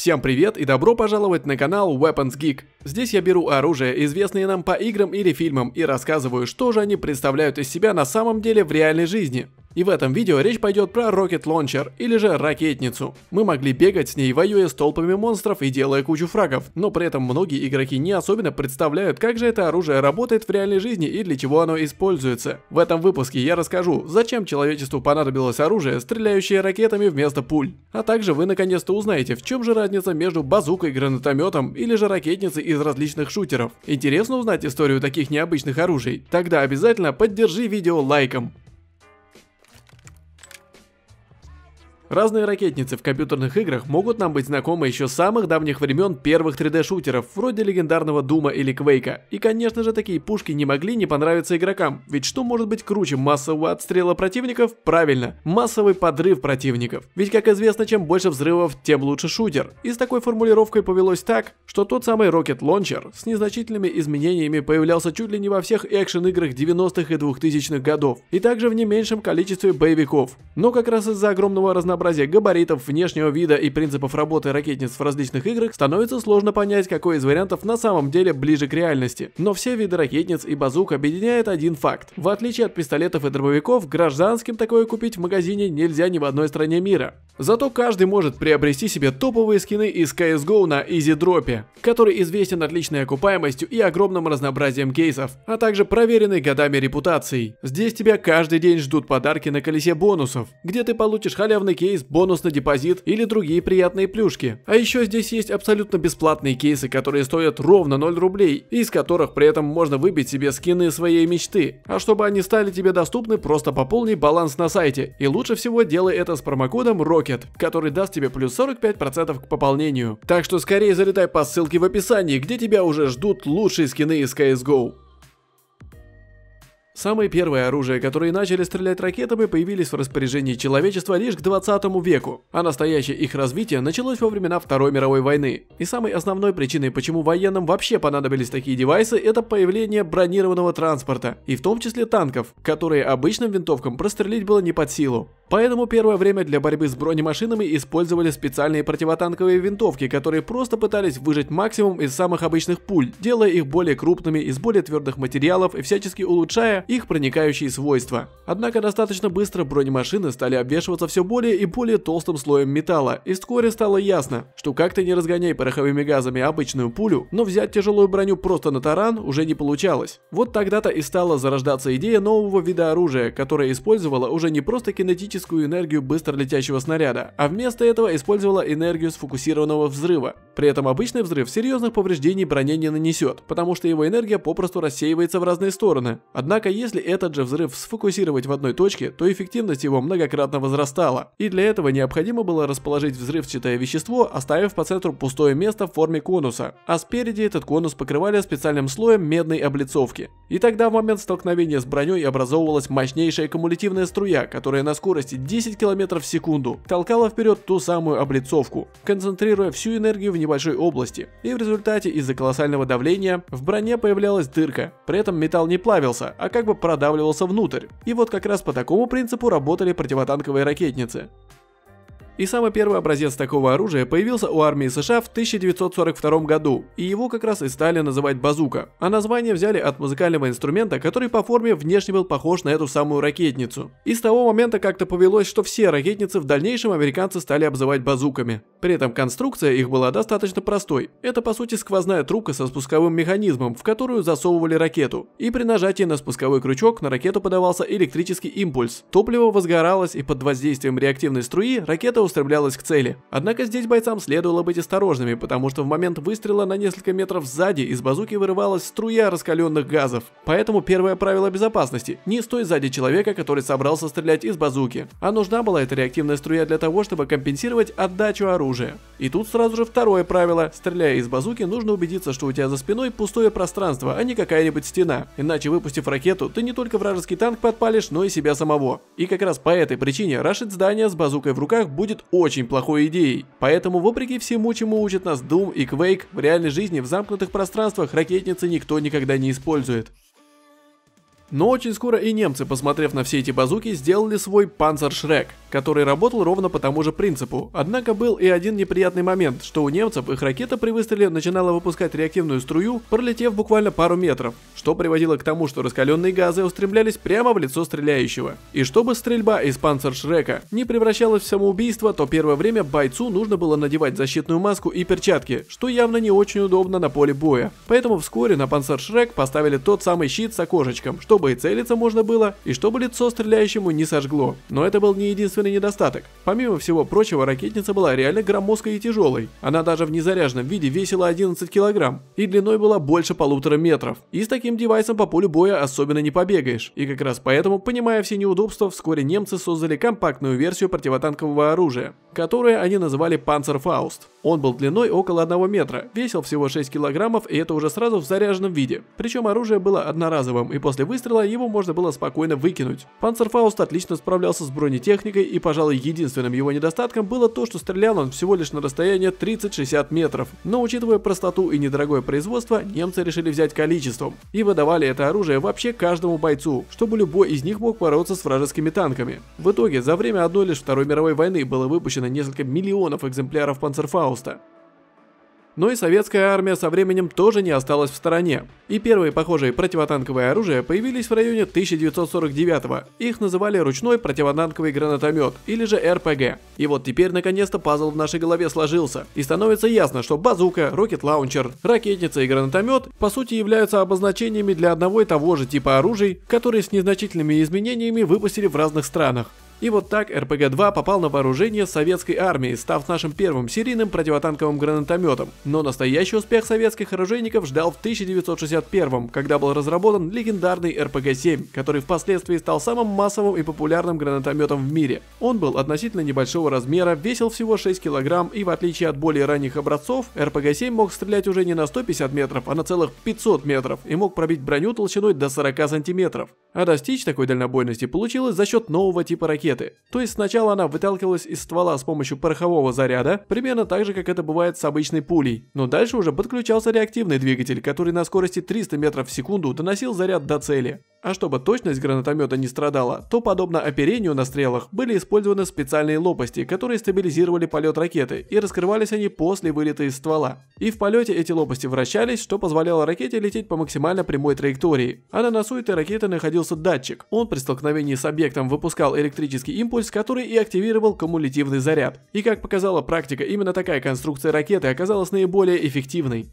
Всем привет и добро пожаловать на канал Weapons Geek. Здесь я беру оружие, известные нам по играм или фильмам, и рассказываю, что же они представляют из себя на самом деле в реальной жизни. И в этом видео речь пойдет про Rocket Launcher или же ракетницу. Мы могли бегать с ней, воюя с толпами монстров и делая кучу фрагов, но при этом многие игроки не особенно представляют, как же это оружие работает в реальной жизни и для чего оно используется. В этом выпуске я расскажу, зачем человечеству понадобилось оружие, стреляющее ракетами вместо пуль. А также вы наконец-то узнаете, в чем же разница между базукой, гранатометом или же ракетницей из различных шутеров. Интересно узнать историю таких необычных оружий? Тогда обязательно поддержи видео лайком. Разные ракетницы в компьютерных играх могут нам быть знакомы еще с самых давних времен первых 3D-шутеров, вроде легендарного Дума или Квейка. И конечно же такие пушки не могли не понравиться игрокам, ведь что может быть круче массового отстрела противников? Правильно, массовый подрыв противников. Ведь как известно, чем больше взрывов, тем лучше шутер. И с такой формулировкой повелось так, что тот самый Rocket Launcher с незначительными изменениями появлялся чуть ли не во всех экшен-играх 90-х и 2000-х годов, и также в не меньшем количестве боевиков. Но как раз из-за огромного разнообразия разнообразия габаритов, внешнего вида и принципов работы ракетниц в различных играх, становится сложно понять, какой из вариантов на самом деле ближе к реальности. Но все виды ракетниц и базук объединяет один факт. В отличие от пистолетов и дробовиков, гражданским такое купить в магазине нельзя ни в одной стране мира. Зато каждый может приобрести себе топовые скины из CSGO на изи-дропе, который известен отличной окупаемостью и огромным разнообразием кейсов, а также проверенной годами репутацией. Здесь тебя каждый день ждут подарки на колесе бонусов, где ты получишь халявный кейс кейс, бонус на депозит или другие приятные плюшки. А еще здесь есть абсолютно бесплатные кейсы, которые стоят ровно 0 рублей, из которых при этом можно выбить себе скины своей мечты. А чтобы они стали тебе доступны, просто пополни баланс на сайте. И лучше всего делай это с промокодом ROCKET, который даст тебе плюс 45% к пополнению. Так что скорее залетай по ссылке в описании, где тебя уже ждут лучшие скины из CSGO. Самые первые оружия, которые начали стрелять ракетами, появились в распоряжении человечества лишь к 20 веку, а настоящее их развитие началось во времена Второй мировой войны. И самой основной причиной, почему военным вообще понадобились такие девайсы, это появление бронированного транспорта, и в том числе танков, которые обычным винтовкам прострелить было не под силу. Поэтому первое время для борьбы с бронемашинами использовали специальные противотанковые винтовки, которые просто пытались выжать максимум из самых обычных пуль, делая их более крупными, из более твердых материалов и всячески улучшая их проникающие свойства. Однако достаточно быстро бронемашины стали обвешиваться все более и более толстым слоем металла, и вскоре стало ясно, что как ты не разгоняй пороховыми газами обычную пулю, но взять тяжелую броню просто на таран уже не получалось. Вот тогда-то и стала зарождаться идея нового вида оружия, которое использовало уже не просто кинетическую энергию быстро летящего снаряда, а вместо этого использовало энергию сфокусированного взрыва. При этом обычный взрыв серьезных повреждений броне не нанесет, потому что его энергия попросту рассеивается в разные стороны. Однако если этот же взрыв сфокусировать в одной точке, то эффективность его многократно возрастала. И для этого необходимо было расположить взрывчатое вещество, оставив по центру пустое место в форме конуса, а спереди этот конус покрывали специальным слоем медной облицовки. И тогда в момент столкновения с броней образовывалась мощнейшая кумулятивная струя, которая на скорости 10 км в секунду толкала вперед ту самую облицовку, концентрируя всю энергию в небольшой области. И в результате из-за колоссального давления в броне появлялась дырка, при этом металл не плавился, а как как бы продавливался внутрь. И вот как раз по такому принципу работали противотанковые ракетницы. И самый первый образец такого оружия появился у армии США в 1942 году, и его как раз и стали называть базука. А название взяли от музыкального инструмента, который по форме внешне был похож на эту самую ракетницу. И с того момента как-то повелось, что все ракетницы в дальнейшем американцы стали обзывать базуками. При этом конструкция их была достаточно простой. Это по сути сквозная трубка со спусковым механизмом, в которую засовывали ракету. И при нажатии на спусковой крючок на ракету подавался электрический импульс. Топливо возгоралось и под воздействием реактивной струи ракета устремлялась к цели. Однако здесь бойцам следовало быть осторожными, потому что в момент выстрела на несколько метров сзади из базуки вырывалась струя раскаленных газов. Поэтому первое правило безопасности – не стой сзади человека, который собрался стрелять из базуки. А нужна была эта реактивная струя для того, чтобы компенсировать отдачу оружия оружия. И тут сразу же второе правило. Стреляя из базуки, нужно убедиться, что у тебя за спиной пустое пространство, а не какая-нибудь стена. Иначе, выпустив ракету, ты не только вражеский танк подпалишь, но и себя самого. И как раз по этой причине рашить здание с базукой в руках будет очень плохой идеей. Поэтому, вопреки всему, чему учат нас Doom и Quake, в реальной жизни в замкнутых пространствах ракетницы никто никогда не использует. Но очень скоро и немцы, посмотрев на все эти базуки, сделали свой Panzer Shrek который работал ровно по тому же принципу. Однако был и один неприятный момент, что у немцев их ракета при выстреле начинала выпускать реактивную струю, пролетев буквально пару метров, что приводило к тому, что раскаленные газы устремлялись прямо в лицо стреляющего. И чтобы стрельба из панцер Шрека не превращалась в самоубийство, то первое время бойцу нужно было надевать защитную маску и перчатки, что явно не очень удобно на поле боя. Поэтому вскоре на панцер Шрек поставили тот самый щит с окошечком, чтобы и целиться можно было, и чтобы лицо стреляющему не сожгло. Но это был не единственный единственный недостаток. Помимо всего прочего, ракетница была реально громоздкой и тяжелой. Она даже в незаряженном виде весила 11 килограмм и длиной была больше полутора метров. И с таким девайсом по полю боя особенно не побегаешь. И как раз поэтому, понимая все неудобства, вскоре немцы создали компактную версию противотанкового оружия, которое они называли «Панцерфауст». Он был длиной около 1 метра, весил всего 6 килограммов и это уже сразу в заряженном виде. Причем оружие было одноразовым и после выстрела его можно было спокойно выкинуть. Панцерфауст отлично справлялся с бронетехникой и, пожалуй, единственным его недостатком было то, что стрелял он всего лишь на расстояние 30-60 метров. Но учитывая простоту и недорогое производство, немцы решили взять количеством и выдавали это оружие вообще каждому бойцу, чтобы любой из них мог бороться с вражескими танками. В итоге, за время одной лишь Второй мировой войны было выпущено несколько миллионов экземпляров Панцерфауста. Но и советская армия со временем тоже не осталась в стороне. И первые похожие противотанковые оружия появились в районе 1949 -го. Их называли ручной противотанковый гранатомет или же РПГ. И вот теперь наконец-то пазл в нашей голове сложился. И становится ясно, что базука, рокет-лаунчер, ракетница и гранатомет по сути являются обозначениями для одного и того же типа оружий, которые с незначительными изменениями выпустили в разных странах. И вот так РПГ-2 попал на вооружение советской армии, став нашим первым серийным противотанковым гранатометом. Но настоящий успех советских оружейников ждал в 1961 когда был разработан легендарный РПГ-7, который впоследствии стал самым массовым и популярным гранатометом в мире. Он был относительно небольшого размера, весил всего 6 килограмм и в отличие от более ранних образцов, РПГ-7 мог стрелять уже не на 150 метров, а на целых 500 метров и мог пробить броню толщиной до 40 сантиметров. А достичь такой дальнобойности получилось за счет нового типа ракет ракеты. То есть сначала она выталкивалась из ствола с помощью порохового заряда, примерно так же, как это бывает с обычной пулей. Но дальше уже подключался реактивный двигатель, который на скорости 300 метров в секунду доносил заряд до цели. А чтобы точность гранатомета не страдала, то подобно оперению на стрелах были использованы специальные лопасти, которые стабилизировали полет ракеты и раскрывались они после вылета из ствола. И в полете эти лопасти вращались, что позволяло ракете лететь по максимально прямой траектории. А на носу этой ракеты находился датчик. Он при столкновении с объектом выпускал электрический импульс, который и активировал кумулятивный заряд. И как показала практика, именно такая конструкция ракеты оказалась наиболее эффективной.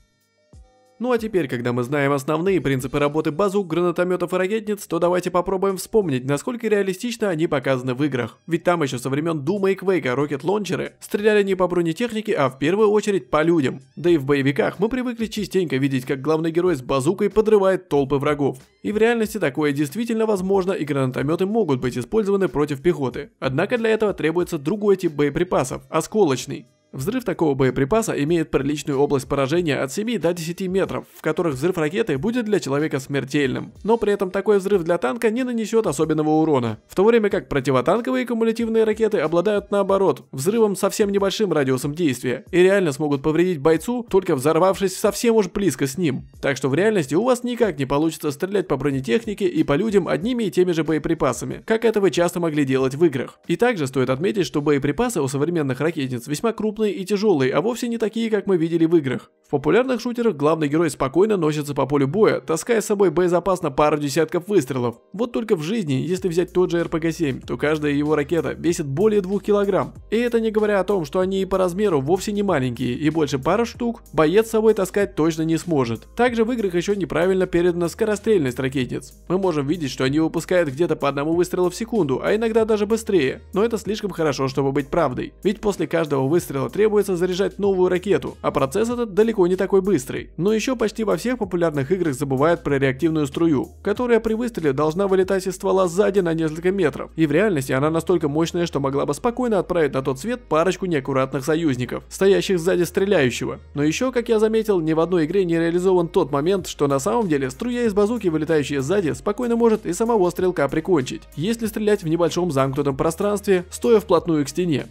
Ну а теперь, когда мы знаем основные принципы работы базук, гранатометов и ракетниц, то давайте попробуем вспомнить, насколько реалистично они показаны в играх. Ведь там еще со времен Дума и Квейка рокет-лончеры стреляли не по бронетехнике, а в первую очередь по людям. Да и в боевиках мы привыкли частенько видеть, как главный герой с базукой подрывает толпы врагов. И в реальности такое действительно возможно, и гранатометы могут быть использованы против пехоты. Однако для этого требуется другой тип боеприпасов – осколочный. Взрыв такого боеприпаса имеет приличную область поражения от 7 до 10 метров, в которых взрыв ракеты будет для человека смертельным, но при этом такой взрыв для танка не нанесет особенного урона, в то время как противотанковые кумулятивные ракеты обладают наоборот, взрывом совсем небольшим радиусом действия и реально смогут повредить бойцу, только взорвавшись совсем уж близко с ним. Так что в реальности у вас никак не получится стрелять по бронетехнике и по людям одними и теми же боеприпасами, как это вы часто могли делать в играх. И также стоит отметить, что боеприпасы у современных ракетниц весьма крупные крупные и тяжелые, а вовсе не такие, как мы видели в играх. В популярных шутерах главный герой спокойно носится по полю боя, таская с собой боезапасно пару десятков выстрелов. Вот только в жизни, если взять тот же РПГ-7, то каждая его ракета весит более 2 килограмм. И это не говоря о том, что они и по размеру вовсе не маленькие, и больше пары штук боец с собой таскать точно не сможет. Также в играх еще неправильно передана скорострельность ракетниц. Мы можем видеть, что они выпускают где-то по одному выстрелу в секунду, а иногда даже быстрее. Но это слишком хорошо, чтобы быть правдой. Ведь после каждого выстрела требуется заряжать новую ракету, а процесс этот далеко не такой быстрый. Но еще почти во всех популярных играх забывают про реактивную струю, которая при выстреле должна вылетать из ствола сзади на несколько метров. И в реальности она настолько мощная, что могла бы спокойно отправить на тот свет парочку неаккуратных союзников, стоящих сзади стреляющего. Но еще, как я заметил, ни в одной игре не реализован тот момент, что на самом деле струя из базуки, вылетающая сзади, спокойно может и самого стрелка прикончить, если стрелять в небольшом замкнутом пространстве, стоя вплотную к стене.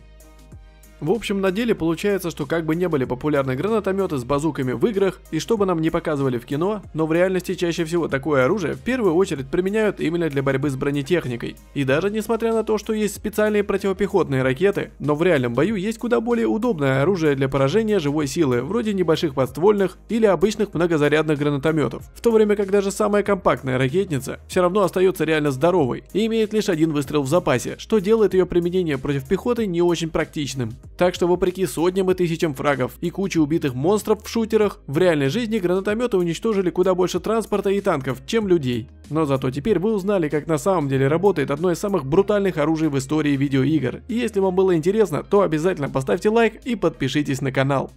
В общем, на деле получается, что как бы не были популярны гранатометы с базуками в играх, и что бы нам не показывали в кино, но в реальности чаще всего такое оружие в первую очередь применяют именно для борьбы с бронетехникой. И даже несмотря на то, что есть специальные противопехотные ракеты, но в реальном бою есть куда более удобное оружие для поражения живой силы, вроде небольших подствольных или обычных многозарядных гранатометов. В то время как даже самая компактная ракетница все равно остается реально здоровой и имеет лишь один выстрел в запасе, что делает ее применение против пехоты не очень практичным. Так что вопреки сотням и тысячам фрагов и куче убитых монстров в шутерах, в реальной жизни гранатометы уничтожили куда больше транспорта и танков, чем людей. Но зато теперь вы узнали, как на самом деле работает одно из самых брутальных оружий в истории видеоигр. И если вам было интересно, то обязательно поставьте лайк и подпишитесь на канал.